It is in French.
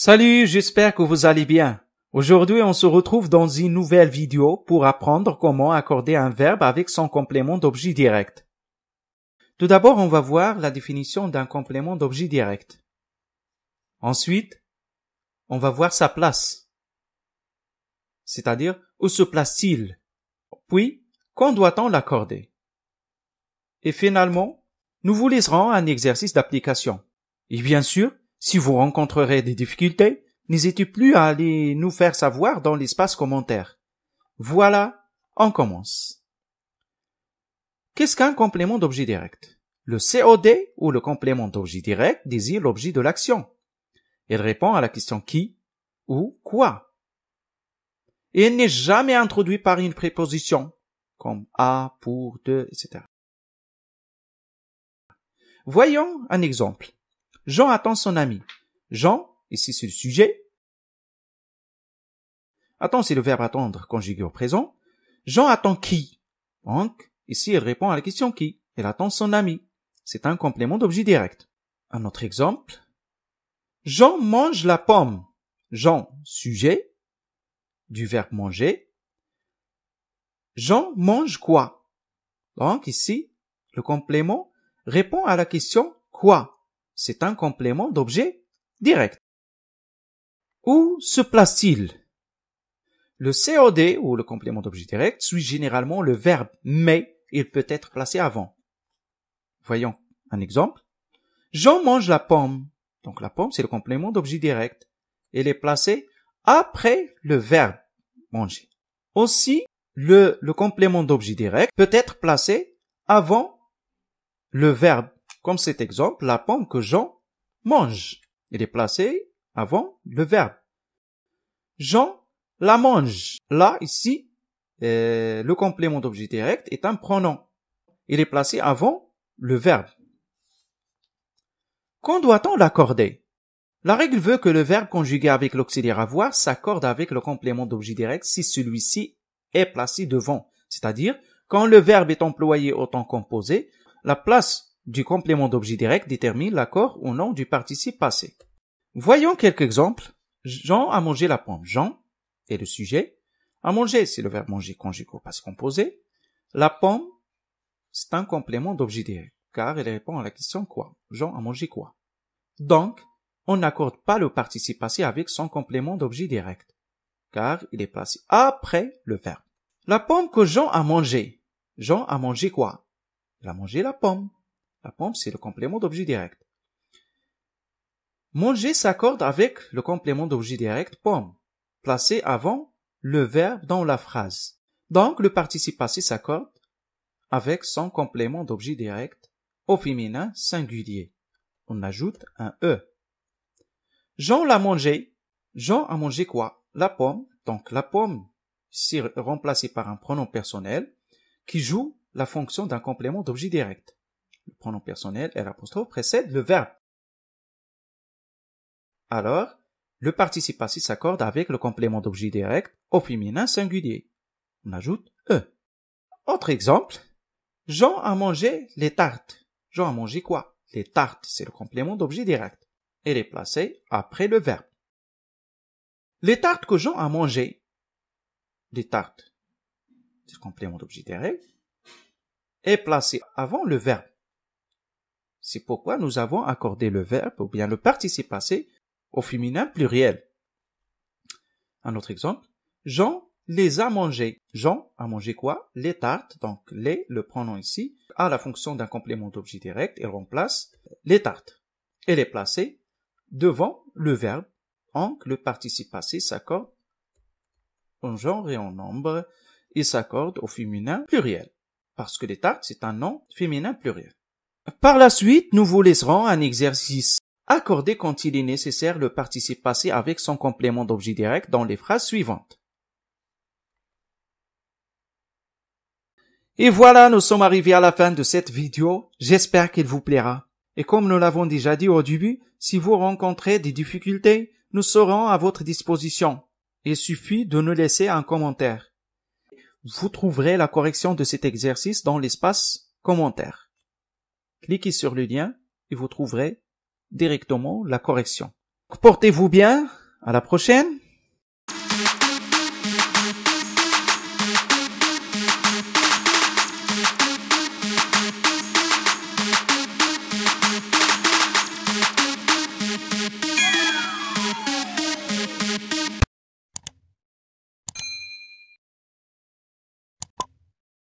Salut, j'espère que vous allez bien. Aujourd'hui, on se retrouve dans une nouvelle vidéo pour apprendre comment accorder un verbe avec son complément d'objet direct. Tout d'abord, on va voir la définition d'un complément d'objet direct. Ensuite, on va voir sa place. C'est-à-dire, où se place-t-il? Puis, quand doit-on l'accorder? Et finalement, nous vous laisserons un exercice d'application. Et bien sûr, si vous rencontrerez des difficultés, n'hésitez plus à aller nous faire savoir dans l'espace commentaire. Voilà, on commence. Qu'est-ce qu'un complément d'objet direct Le COD ou le complément d'objet direct désire l'objet de l'action. Il répond à la question qui ou quoi. Et il n'est jamais introduit par une préposition, comme à, pour, de, etc. Voyons un exemple. Jean attend son ami. Jean, ici c'est le sujet. Attends, c'est le verbe attendre conjugué au présent. Jean attend qui? Donc, ici il répond à la question qui. Il attend son ami. C'est un complément d'objet direct. Un autre exemple. Jean mange la pomme. Jean, sujet, du verbe manger. Jean mange quoi? Donc ici, le complément répond à la question quoi c'est un complément d'objet direct. Où se place-t-il Le COD ou le complément d'objet direct suit généralement le verbe mais il peut être placé avant. Voyons un exemple. Jean mange la pomme. Donc la pomme, c'est le complément d'objet direct. Elle est placée après le verbe manger. Aussi, le, le complément d'objet direct peut être placé avant le verbe comme cet exemple, la pomme que Jean mange. Il est placé avant le verbe. Jean la mange. Là, ici, euh, le complément d'objet direct est un pronom. Il est placé avant le verbe. Quand doit-on l'accorder La règle veut que le verbe conjugué avec l'auxiliaire avoir s'accorde avec le complément d'objet direct si celui-ci est placé devant. C'est-à-dire, quand le verbe est employé au temps composé, la place du complément d'objet direct détermine l'accord ou non du participe passé. Voyons quelques exemples. Jean a mangé la pomme. Jean est le sujet. A manger, c'est le verbe manger conjugué au passé composé. La pomme, c'est un complément d'objet direct, car elle répond à la question quoi. Jean a mangé quoi. Donc, on n'accorde pas le participe passé avec son complément d'objet direct, car il est placé après le verbe. La pomme que Jean a mangé. Jean a mangé quoi Il a mangé la pomme. La pomme, c'est le complément d'objet direct. Manger s'accorde avec le complément d'objet direct pomme, placé avant le verbe dans la phrase. Donc, le participe passé s'accorde avec son complément d'objet direct au féminin singulier. On ajoute un E. Jean l'a mangé. Jean a mangé quoi? La pomme. Donc, la pomme, ici remplacée par un pronom personnel, qui joue la fonction d'un complément d'objet direct le pronom personnel et l'apostrophe précède le verbe. Alors, le participe s'accorde avec le complément d'objet direct au féminin singulier. On ajoute E. Autre exemple, Jean a mangé les tartes. Jean a mangé quoi Les tartes, c'est le complément d'objet direct. Elle est placée après le verbe. Les tartes que Jean a mangées. Les tartes, c'est le complément d'objet direct, est placé avant le verbe. C'est pourquoi nous avons accordé le verbe ou bien le participe passé au féminin pluriel. Un autre exemple. Jean les a mangés. Jean a mangé quoi? Les tartes. Donc, les, le pronom ici, a la fonction d'un complément d'objet direct et remplace les tartes. Elle est placée devant le verbe. Donc, le participe passé s'accorde en genre et en nombre. Il s'accorde au féminin pluriel. Parce que les tartes, c'est un nom féminin pluriel. Par la suite, nous vous laisserons un exercice accordé quand il est nécessaire le participe passé avec son complément d'objet direct dans les phrases suivantes. Et voilà, nous sommes arrivés à la fin de cette vidéo. J'espère qu'elle vous plaira. Et comme nous l'avons déjà dit au début, si vous rencontrez des difficultés, nous serons à votre disposition. Il suffit de nous laisser un commentaire. Vous trouverez la correction de cet exercice dans l'espace commentaire. Cliquez sur le lien et vous trouverez directement la correction. Portez-vous bien, à la prochaine